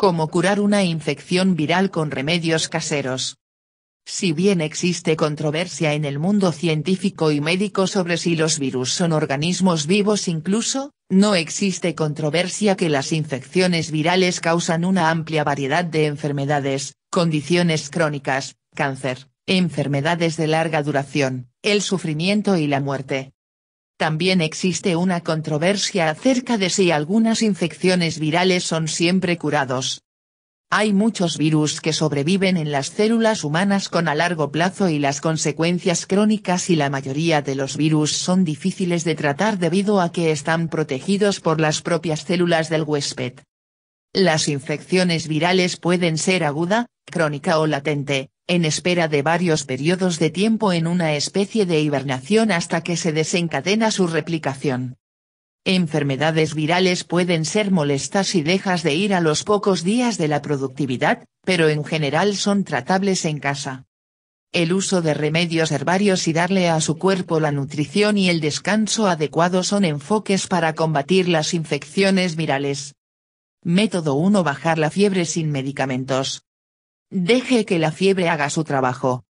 Cómo curar una infección viral con remedios caseros. Si bien existe controversia en el mundo científico y médico sobre si los virus son organismos vivos incluso, no existe controversia que las infecciones virales causan una amplia variedad de enfermedades, condiciones crónicas, cáncer, enfermedades de larga duración, el sufrimiento y la muerte. También existe una controversia acerca de si algunas infecciones virales son siempre curados. Hay muchos virus que sobreviven en las células humanas con a largo plazo y las consecuencias crónicas y la mayoría de los virus son difíciles de tratar debido a que están protegidos por las propias células del huésped. Las infecciones virales pueden ser aguda, crónica o latente, en espera de varios periodos de tiempo en una especie de hibernación hasta que se desencadena su replicación. Enfermedades virales pueden ser molestas y dejas de ir a los pocos días de la productividad, pero en general son tratables en casa. El uso de remedios herbarios y darle a su cuerpo la nutrición y el descanso adecuado son enfoques para combatir las infecciones virales. Método 1 Bajar la fiebre sin medicamentos. Deje que la fiebre haga su trabajo.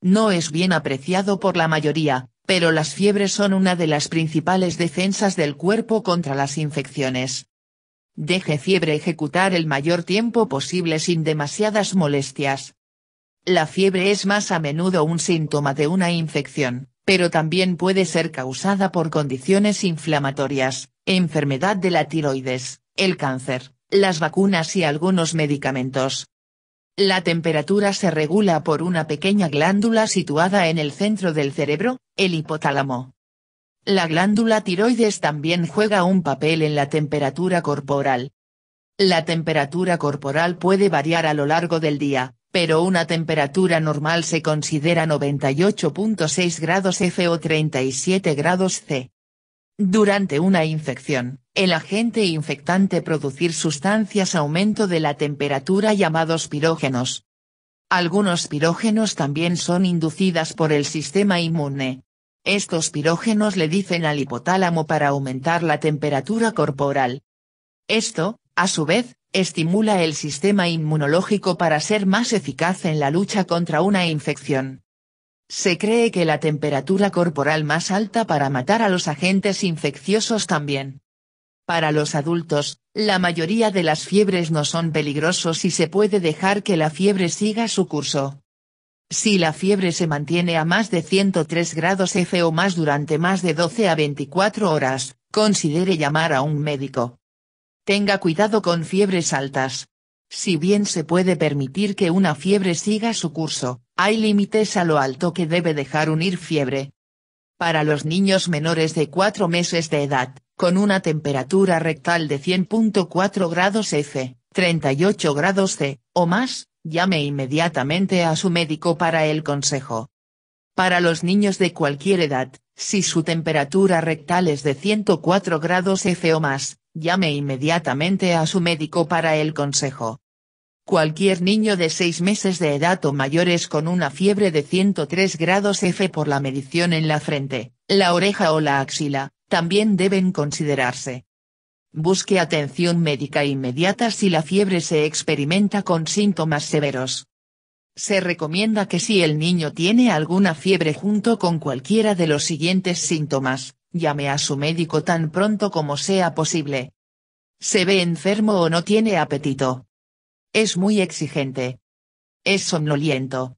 No es bien apreciado por la mayoría, pero las fiebres son una de las principales defensas del cuerpo contra las infecciones. Deje fiebre ejecutar el mayor tiempo posible sin demasiadas molestias. La fiebre es más a menudo un síntoma de una infección, pero también puede ser causada por condiciones inflamatorias, enfermedad de la tiroides, el cáncer, las vacunas y algunos medicamentos. La temperatura se regula por una pequeña glándula situada en el centro del cerebro, el hipotálamo. La glándula tiroides también juega un papel en la temperatura corporal. La temperatura corporal puede variar a lo largo del día, pero una temperatura normal se considera 98.6 grados F o 37 grados C. Durante una infección, el agente infectante producir sustancias aumento de la temperatura llamados pirógenos. Algunos pirógenos también son inducidas por el sistema inmune. Estos pirógenos le dicen al hipotálamo para aumentar la temperatura corporal. Esto, a su vez, estimula el sistema inmunológico para ser más eficaz en la lucha contra una infección. Se cree que la temperatura corporal más alta para matar a los agentes infecciosos también. Para los adultos, la mayoría de las fiebres no son peligrosos y se puede dejar que la fiebre siga su curso. Si la fiebre se mantiene a más de 103 grados F o más durante más de 12 a 24 horas, considere llamar a un médico. Tenga cuidado con fiebres altas. Si bien se puede permitir que una fiebre siga su curso, hay límites a lo alto que debe dejar unir fiebre. Para los niños menores de 4 meses de edad, con una temperatura rectal de 100.4 grados F, 38 grados C, o más, llame inmediatamente a su médico para el consejo. Para los niños de cualquier edad, si su temperatura rectal es de 104 grados F o más, llame inmediatamente a su médico para el consejo. Cualquier niño de 6 meses de edad o mayores con una fiebre de 103 grados F por la medición en la frente, la oreja o la axila, también deben considerarse. Busque atención médica inmediata si la fiebre se experimenta con síntomas severos. Se recomienda que si el niño tiene alguna fiebre junto con cualquiera de los siguientes síntomas, llame a su médico tan pronto como sea posible. Se ve enfermo o no tiene apetito, es muy exigente. Es somnoliento.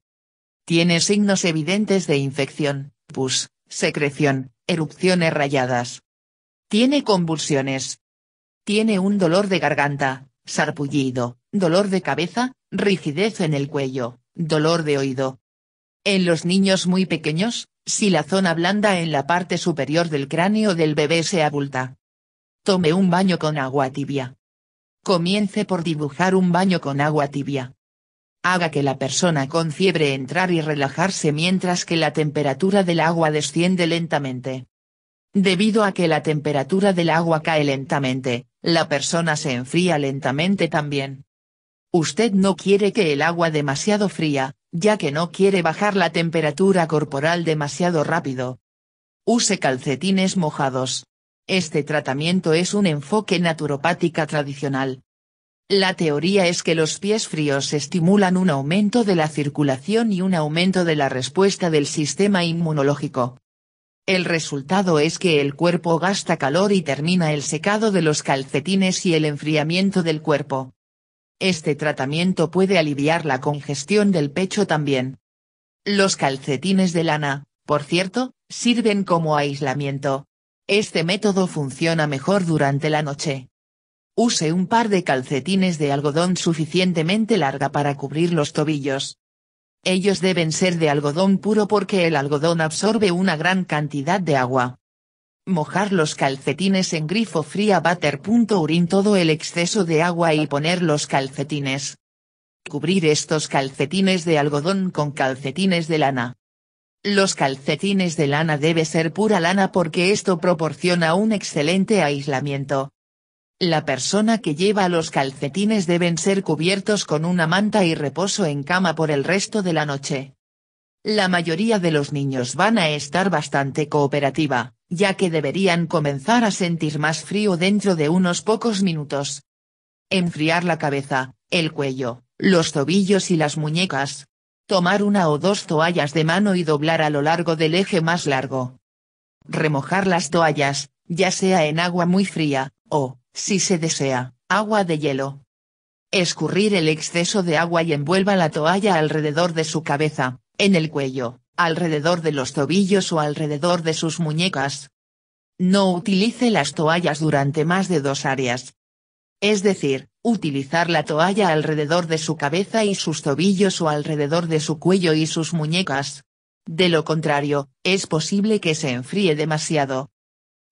Tiene signos evidentes de infección, pus, secreción, erupciones rayadas. Tiene convulsiones. Tiene un dolor de garganta, sarpullido, dolor de cabeza, rigidez en el cuello, dolor de oído. En los niños muy pequeños, si la zona blanda en la parte superior del cráneo del bebé se abulta. Tome un baño con agua tibia. Comience por dibujar un baño con agua tibia. Haga que la persona con fiebre entrar y relajarse mientras que la temperatura del agua desciende lentamente. Debido a que la temperatura del agua cae lentamente, la persona se enfría lentamente también. Usted no quiere que el agua demasiado fría, ya que no quiere bajar la temperatura corporal demasiado rápido. Use calcetines mojados. Este tratamiento es un enfoque naturopática tradicional. La teoría es que los pies fríos estimulan un aumento de la circulación y un aumento de la respuesta del sistema inmunológico. El resultado es que el cuerpo gasta calor y termina el secado de los calcetines y el enfriamiento del cuerpo. Este tratamiento puede aliviar la congestión del pecho también. Los calcetines de lana, por cierto, sirven como aislamiento, este método funciona mejor durante la noche. Use un par de calcetines de algodón suficientemente larga para cubrir los tobillos. Ellos deben ser de algodón puro porque el algodón absorbe una gran cantidad de agua. Mojar los calcetines en grifo fría butter.urin todo el exceso de agua y poner los calcetines. Cubrir estos calcetines de algodón con calcetines de lana. Los calcetines de lana debe ser pura lana porque esto proporciona un excelente aislamiento. La persona que lleva los calcetines deben ser cubiertos con una manta y reposo en cama por el resto de la noche. La mayoría de los niños van a estar bastante cooperativa, ya que deberían comenzar a sentir más frío dentro de unos pocos minutos. Enfriar la cabeza, el cuello, los tobillos y las muñecas, Tomar una o dos toallas de mano y doblar a lo largo del eje más largo. Remojar las toallas, ya sea en agua muy fría, o, si se desea, agua de hielo. Escurrir el exceso de agua y envuelva la toalla alrededor de su cabeza, en el cuello, alrededor de los tobillos o alrededor de sus muñecas. No utilice las toallas durante más de dos áreas. Es decir, Utilizar la toalla alrededor de su cabeza y sus tobillos o alrededor de su cuello y sus muñecas. De lo contrario, es posible que se enfríe demasiado.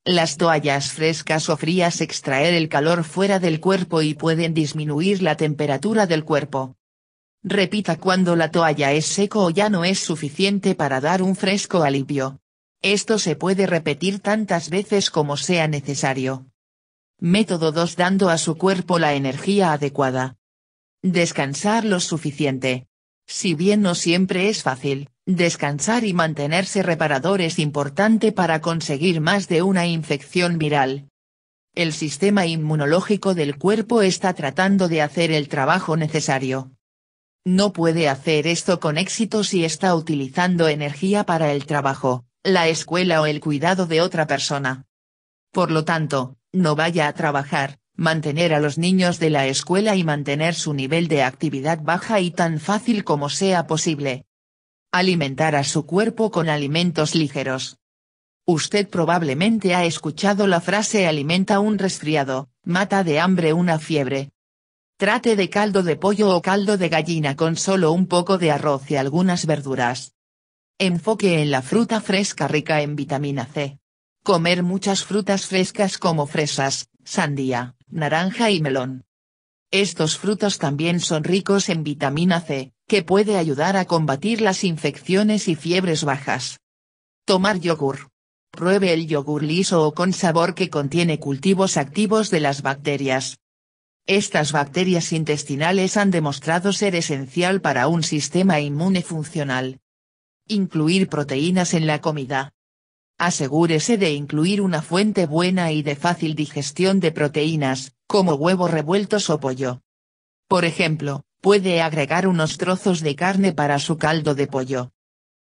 Las toallas frescas o frías extraer el calor fuera del cuerpo y pueden disminuir la temperatura del cuerpo. Repita cuando la toalla es seco o ya no es suficiente para dar un fresco alivio. Esto se puede repetir tantas veces como sea necesario. Método 2. Dando a su cuerpo la energía adecuada. Descansar lo suficiente. Si bien no siempre es fácil, descansar y mantenerse reparador es importante para conseguir más de una infección viral. El sistema inmunológico del cuerpo está tratando de hacer el trabajo necesario. No puede hacer esto con éxito si está utilizando energía para el trabajo, la escuela o el cuidado de otra persona. Por lo tanto, no vaya a trabajar, mantener a los niños de la escuela y mantener su nivel de actividad baja y tan fácil como sea posible. Alimentar a su cuerpo con alimentos ligeros. Usted probablemente ha escuchado la frase alimenta un resfriado, mata de hambre una fiebre. Trate de caldo de pollo o caldo de gallina con solo un poco de arroz y algunas verduras. Enfoque en la fruta fresca rica en vitamina C. Comer muchas frutas frescas como fresas, sandía, naranja y melón. Estos frutos también son ricos en vitamina C, que puede ayudar a combatir las infecciones y fiebres bajas. Tomar yogur. Pruebe el yogur liso o con sabor que contiene cultivos activos de las bacterias. Estas bacterias intestinales han demostrado ser esencial para un sistema inmune funcional. Incluir proteínas en la comida asegúrese de incluir una fuente buena y de fácil digestión de proteínas, como huevos revueltos o pollo. Por ejemplo, puede agregar unos trozos de carne para su caldo de pollo.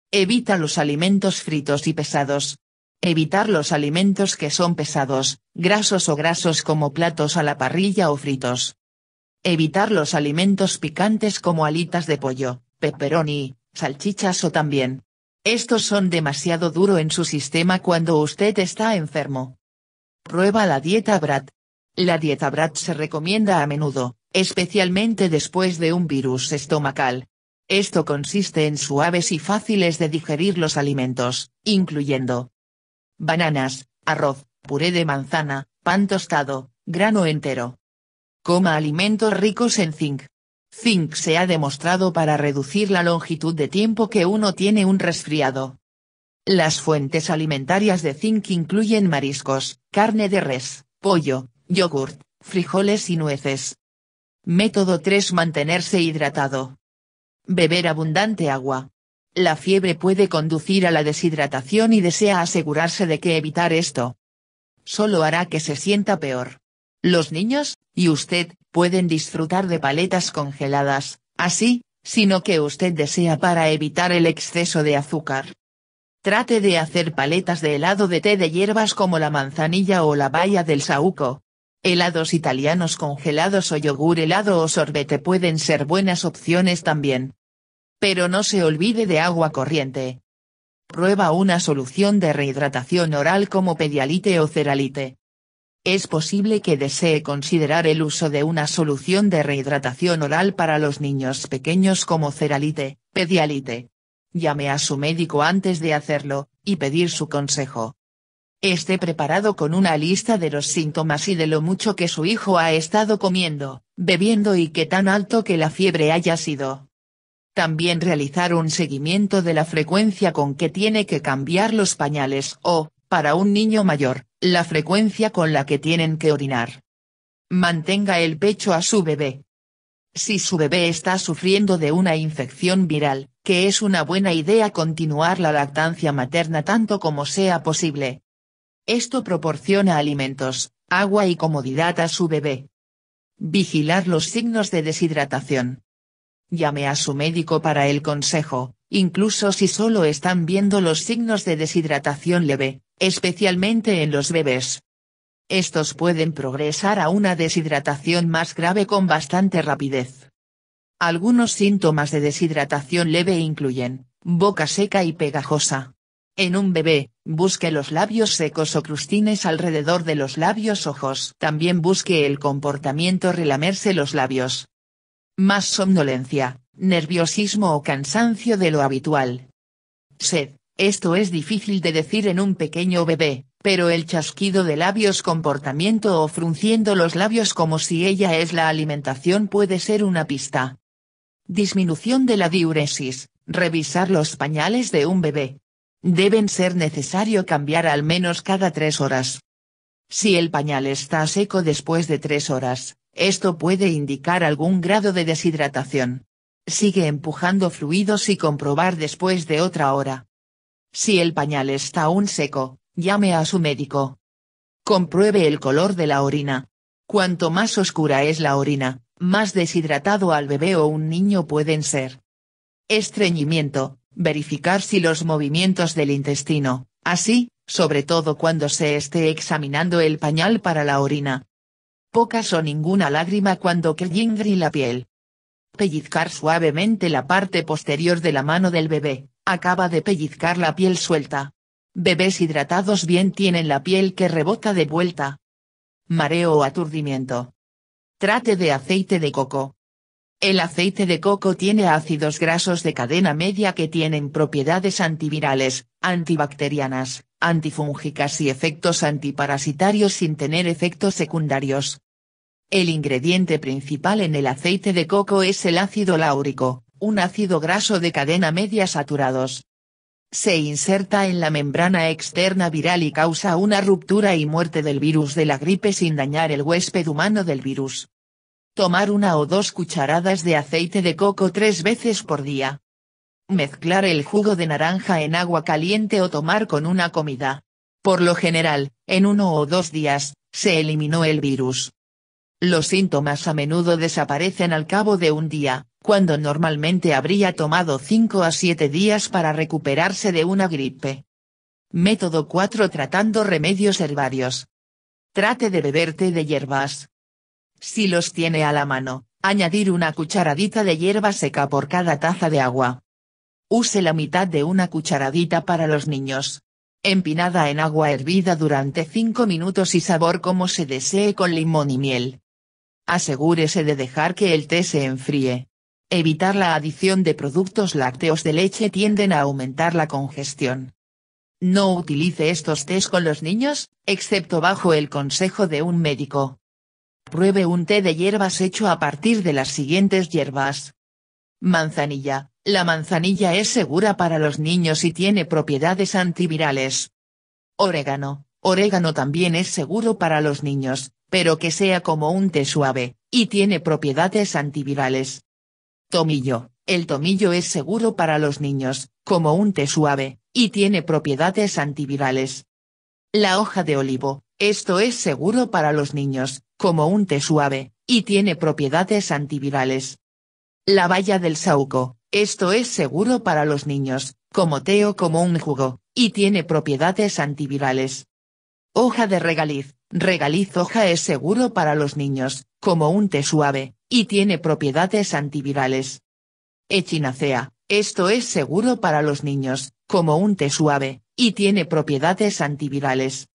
Evita los alimentos fritos y pesados. Evitar los alimentos que son pesados, grasos o grasos como platos a la parrilla o fritos. Evitar los alimentos picantes como alitas de pollo, pepperoni, salchichas o también estos son demasiado duro en su sistema cuando usted está enfermo. Prueba la dieta BRAT. La dieta BRAT se recomienda a menudo, especialmente después de un virus estomacal. Esto consiste en suaves y fáciles de digerir los alimentos, incluyendo bananas, arroz, puré de manzana, pan tostado, grano entero. Coma alimentos ricos en zinc, Zinc se ha demostrado para reducir la longitud de tiempo que uno tiene un resfriado. Las fuentes alimentarias de zinc incluyen mariscos, carne de res, pollo, yogurt, frijoles y nueces. Método 3 Mantenerse hidratado. Beber abundante agua. La fiebre puede conducir a la deshidratación y desea asegurarse de que evitar esto. Solo hará que se sienta peor los niños, y usted, pueden disfrutar de paletas congeladas, así, sino que usted desea para evitar el exceso de azúcar. Trate de hacer paletas de helado de té de hierbas como la manzanilla o la baya del saúco. Helados italianos congelados o yogur helado o sorbete pueden ser buenas opciones también. Pero no se olvide de agua corriente. Prueba una solución de rehidratación oral como pedialite o ceralite es posible que desee considerar el uso de una solución de rehidratación oral para los niños pequeños como Ceralite, Pedialite. Llame a su médico antes de hacerlo, y pedir su consejo. Esté preparado con una lista de los síntomas y de lo mucho que su hijo ha estado comiendo, bebiendo y qué tan alto que la fiebre haya sido. También realizar un seguimiento de la frecuencia con que tiene que cambiar los pañales o, para un niño mayor, la frecuencia con la que tienen que orinar. Mantenga el pecho a su bebé. Si su bebé está sufriendo de una infección viral, que es una buena idea continuar la lactancia materna tanto como sea posible. Esto proporciona alimentos, agua y comodidad a su bebé. Vigilar los signos de deshidratación. Llame a su médico para el consejo, incluso si solo están viendo los signos de deshidratación leve, especialmente en los bebés. Estos pueden progresar a una deshidratación más grave con bastante rapidez. Algunos síntomas de deshidratación leve incluyen, boca seca y pegajosa. En un bebé, busque los labios secos o crustines alrededor de los labios ojos. También busque el comportamiento relamerse los labios. Más somnolencia, nerviosismo o cansancio de lo habitual. Sed, esto es difícil de decir en un pequeño bebé, pero el chasquido de labios comportamiento o frunciendo los labios como si ella es la alimentación puede ser una pista. Disminución de la diuresis, revisar los pañales de un bebé. Deben ser necesario cambiar al menos cada tres horas. Si el pañal está seco después de tres horas, esto puede indicar algún grado de deshidratación. Sigue empujando fluidos y comprobar después de otra hora. Si el pañal está aún seco, llame a su médico. Compruebe el color de la orina. Cuanto más oscura es la orina, más deshidratado al bebé o un niño pueden ser. Estreñimiento, verificar si los movimientos del intestino, así, sobre todo cuando se esté examinando el pañal para la orina. Pocas o ninguna lágrima cuando que la piel. Pellizcar suavemente la parte posterior de la mano del bebé, acaba de pellizcar la piel suelta. Bebés hidratados bien tienen la piel que rebota de vuelta. Mareo o aturdimiento. Trate de aceite de coco. El aceite de coco tiene ácidos grasos de cadena media que tienen propiedades antivirales, antibacterianas, antifúngicas y efectos antiparasitarios sin tener efectos secundarios. El ingrediente principal en el aceite de coco es el ácido láurico, un ácido graso de cadena media saturados. Se inserta en la membrana externa viral y causa una ruptura y muerte del virus de la gripe sin dañar el huésped humano del virus. Tomar una o dos cucharadas de aceite de coco tres veces por día. Mezclar el jugo de naranja en agua caliente o tomar con una comida. Por lo general, en uno o dos días, se eliminó el virus. Los síntomas a menudo desaparecen al cabo de un día, cuando normalmente habría tomado 5 a 7 días para recuperarse de una gripe. Método 4 Tratando remedios herbarios. Trate de beberte de hierbas. Si los tiene a la mano, añadir una cucharadita de hierba seca por cada taza de agua. Use la mitad de una cucharadita para los niños. Empinada en agua hervida durante 5 minutos y sabor como se desee con limón y miel. Asegúrese de dejar que el té se enfríe. Evitar la adición de productos lácteos de leche tienden a aumentar la congestión. No utilice estos tés con los niños, excepto bajo el consejo de un médico. Pruebe un té de hierbas hecho a partir de las siguientes hierbas. Manzanilla. La manzanilla es segura para los niños y tiene propiedades antivirales. Orégano. Orégano también es seguro para los niños, pero que sea como un té suave, y tiene propiedades antivirales. Tomillo. El tomillo es seguro para los niños, como un té suave, y tiene propiedades antivirales. La hoja de olivo. Esto es seguro para los niños, como un té suave, y tiene propiedades antivirales. La valla del sauco. Esto es seguro para los niños, como té o como un jugo, y tiene propiedades antivirales. Hoja de regaliz. Regaliz hoja es seguro para los niños, como un té suave, y tiene propiedades antivirales. Echinacea, esto es seguro para los niños, como un té suave, y tiene propiedades antivirales.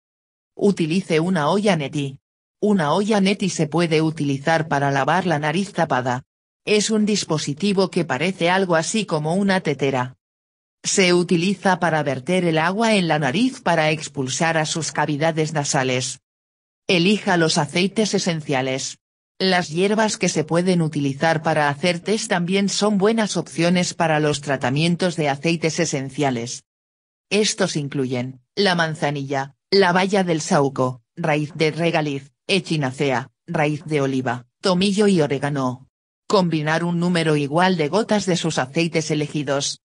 Utilice una olla neti. Una olla neti se puede utilizar para lavar la nariz tapada. Es un dispositivo que parece algo así como una tetera. Se utiliza para verter el agua en la nariz para expulsar a sus cavidades nasales. Elija los aceites esenciales. Las hierbas que se pueden utilizar para hacer test también son buenas opciones para los tratamientos de aceites esenciales. Estos incluyen, la manzanilla, la valla del sauco, raíz de regaliz, echinacea, raíz de oliva, tomillo y orégano. Combinar un número igual de gotas de sus aceites elegidos.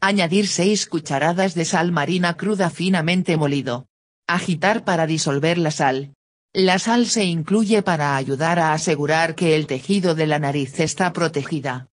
Añadir 6 cucharadas de sal marina cruda finamente molido. Agitar para disolver la sal. La sal se incluye para ayudar a asegurar que el tejido de la nariz está protegida.